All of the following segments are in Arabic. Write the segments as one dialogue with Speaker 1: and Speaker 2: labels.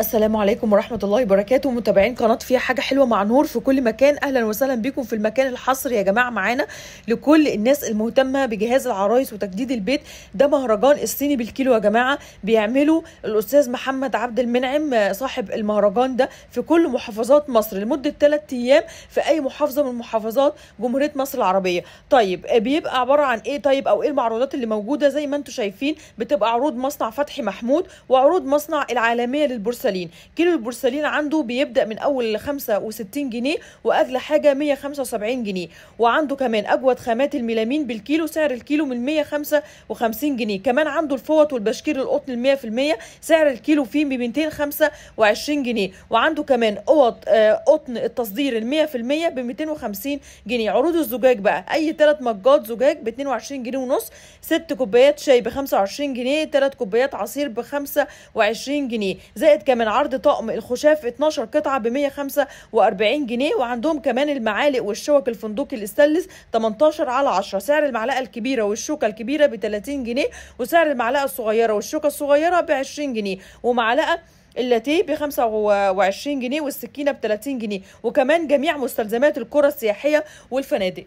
Speaker 1: السلام عليكم ورحمة الله وبركاته متابعين قناة فيها حاجة حلوة مع نور في كل مكان أهلا وسهلا بكم في المكان الحصري يا جماعة معانا لكل الناس المهتمة بجهاز العرايس وتجديد البيت ده مهرجان الصيني بالكيلو يا جماعة بيعمله الأستاذ محمد عبد المنعم صاحب المهرجان ده في كل محافظات مصر لمدة 3 أيام في أي محافظة من محافظات جمهورية مصر العربية طيب آه، بيبقى عبارة عن إيه طيب أو إيه المعروضات اللي موجودة زي ما أنتم شايفين بتبقى عروض مصنع فتحي محمود وعروض مصنع العالمية للبورسلين البورسلين كيلو البورسلين عنده بيبدا من اول 65 جنيه واغلى حاجه 175 جنيه وعنده كمان اجود خامات الميلامين بالكيلو سعر الكيلو من 155 جنيه كمان عنده الفوط والبشكير القطن 100% سعر الكيلو فيه ب 225 جنيه وعنده كمان اوض آه، قطن التصدير ال 100% ب 250 جنيه عروض الزجاج بقى اي ثلاث مجات زجاج ب 22 جنيه ونص ست كوبايات شاي ب 25 جنيه ثلاث كوبايات عصير ب 25 جنيه زائد كمان من عرض طقم الخشاف 12 قطعة ب 145 جنيه وعندهم كمان المعالق والشوك الفندقي الاستلس 18 على 10 سعر المعلقة الكبيرة والشوكة الكبيرة ب 30 جنيه وسعر المعلقة الصغيرة والشوكة الصغيرة ب 20 جنيه ومعلقة اللاتيه ب 25 جنيه والسكينه ب 30 جنيه وكمان جميع مستلزمات الكره السياحيه والفنادق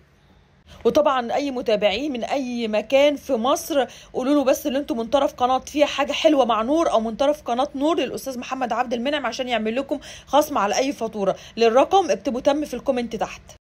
Speaker 1: وطبعا اي متابعين من اي مكان في مصر قولوا له بس ان انتم من طرف قناه فيها حاجه حلوه مع نور او من طرف قناه نور للاستاذ محمد عبد المنعم عشان يعمل لكم خصم على اي فاتوره للرقم اكتبوا تم في الكومنت تحت